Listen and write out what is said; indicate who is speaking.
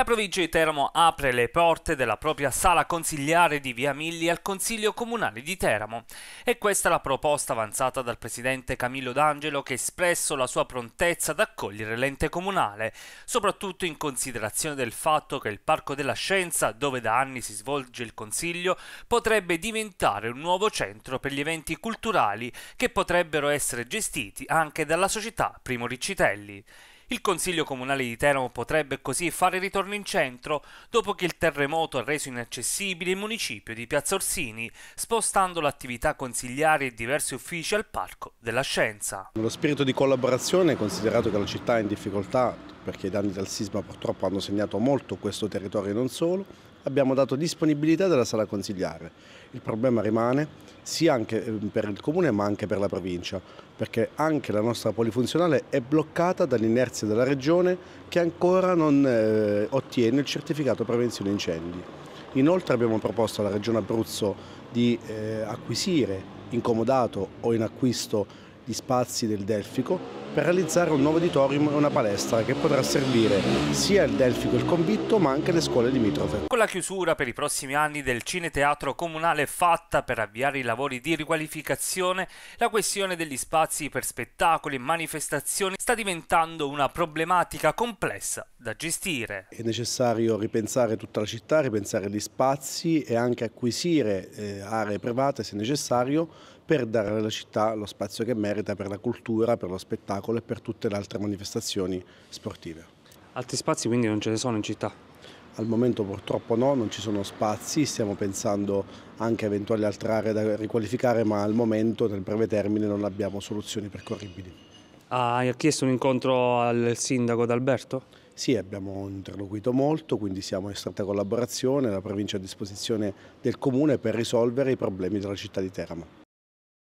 Speaker 1: La provincia di Teramo apre le porte della propria sala consigliare di Via Milli al Consiglio Comunale di Teramo. E questa è la proposta avanzata dal presidente Camillo D'Angelo che ha espresso la sua prontezza ad accogliere l'ente comunale, soprattutto in considerazione del fatto che il Parco della Scienza, dove da anni si svolge il Consiglio, potrebbe diventare un nuovo centro per gli eventi culturali che potrebbero essere gestiti anche dalla società Primo Riccitelli. Il Consiglio Comunale di Teramo potrebbe così fare ritorno in centro dopo che il terremoto ha reso inaccessibile il municipio di Piazza Orsini, spostando l'attività consigliare e diversi uffici al Parco della Scienza.
Speaker 2: Lo spirito di collaborazione, considerato che la città è in difficoltà perché i danni del sisma purtroppo hanno segnato molto questo territorio e non solo, abbiamo dato disponibilità della sala consigliare. Il problema rimane sia anche ehm, per il comune ma anche per la provincia, perché anche la nostra polifunzionale è bloccata dall'inerzia della regione che ancora non eh, ottiene il certificato prevenzione incendi. Inoltre abbiamo proposto alla regione Abruzzo di eh, acquisire incomodato o in acquisto gli spazi del Delfico per realizzare un nuovo auditorium e una palestra che potrà servire sia il Delfico il Convitto ma anche le scuole limitrofe.
Speaker 1: Con la chiusura per i prossimi anni del Cineteatro Comunale fatta per avviare i lavori di riqualificazione, la questione degli spazi per spettacoli e manifestazioni sta diventando una problematica complessa da gestire.
Speaker 2: È necessario ripensare tutta la città, ripensare gli spazi e anche acquisire eh, aree private se necessario per dare alla città lo spazio che merita per la cultura, per lo spettacolo e per tutte le altre manifestazioni sportive.
Speaker 1: Altri spazi quindi
Speaker 2: non ce ne sono in città? Al momento purtroppo no, non ci sono spazi, stiamo pensando anche a eventuali altre aree da riqualificare, ma al momento nel breve termine non abbiamo soluzioni percorribili.
Speaker 1: Hai chiesto un incontro al sindaco d'Alberto? Sì, abbiamo
Speaker 2: interloquito molto, quindi siamo in stretta collaborazione, la provincia è a disposizione del comune per risolvere i problemi della città di Teramo.